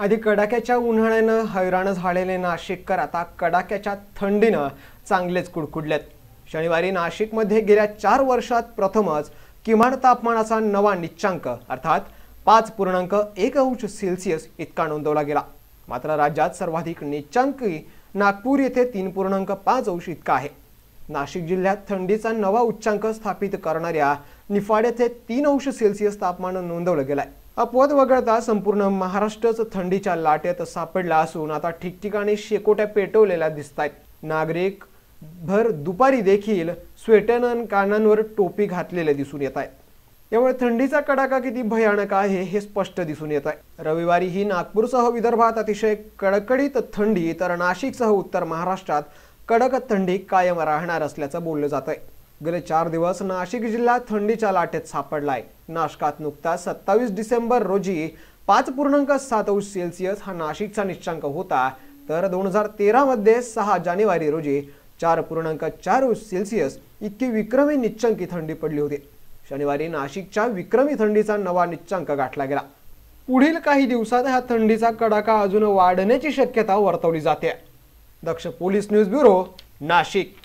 आधी कडाक्याच्या उन्हाळ्यानं हैराण झालेले नाशिककर आता कडाक्याच्या थंडीनं चांगलेच कुडकुडलेत शनिवारी नाशिकमध्ये गेल्या चार वर्षात प्रथमच किमान तापमानाचा नवा निच्चांक अर्थात पाच पूर्णांक एक अंश सेल्सिअस इतका नोंदवला गेला मात्र राज्यात सर्वाधिक निच्चांकी नागपूर येथे तीन पूर्णांक पाच अंश इतका आहे नाशिक जिल्ह्यात थंडीचा नवा उच्चांक स्थापित करणाऱ्या निफाड येथे तीन अंश सेल्सिअस तापमान नोंदवलं गेलं आहे अपवाद वगळता संपूर्ण महाराष्ट्रच थंडीच्या लाटेत सापडला असून आता ठिकठिकाणी शेकोट्या पेटवलेल्या दिसत आहेत नागरिक भर दुपारी देखील स्वेटन कानांवर टोपी घातलेले दिसून येत आहेत यामुळे थंडीचा कडाका किती भयानक आहे हे स्पष्ट दिसून येत आहे रविवारी ही नागपूरसह विदर्भात अतिशय कडकडीत थंडी तर नाशिकसह उत्तर महाराष्ट्रात कडक थंडी कायम राहणार असल्याचं बोललं जात आहे गेले चार दिवस नाशिक जिल्हा थंडीच्या लाटेत सापडलाय नाशकात नुकता सत्तावीस डिसेंबर रोजी पाच पूर्णांक सात अंश सेल्सिअस हा नाशिकचा निश्चांक होता तर दोन हजार तेरामध्ये सहा जानेवारी रोजी चार पूर्णांक चार अंश सेल्सिअस इतकी विक्रमी निश्चांकी थंडी पडली होती शनिवारी नाशिकच्या विक्रमी थंडीचा नवा निश्चांक गाठला गेला पुढील काही दिवसात ह्या थंडीचा कडाका अजून वाढण्याची शक्यता वर्तवली जाते Daksh police news bureau Nashik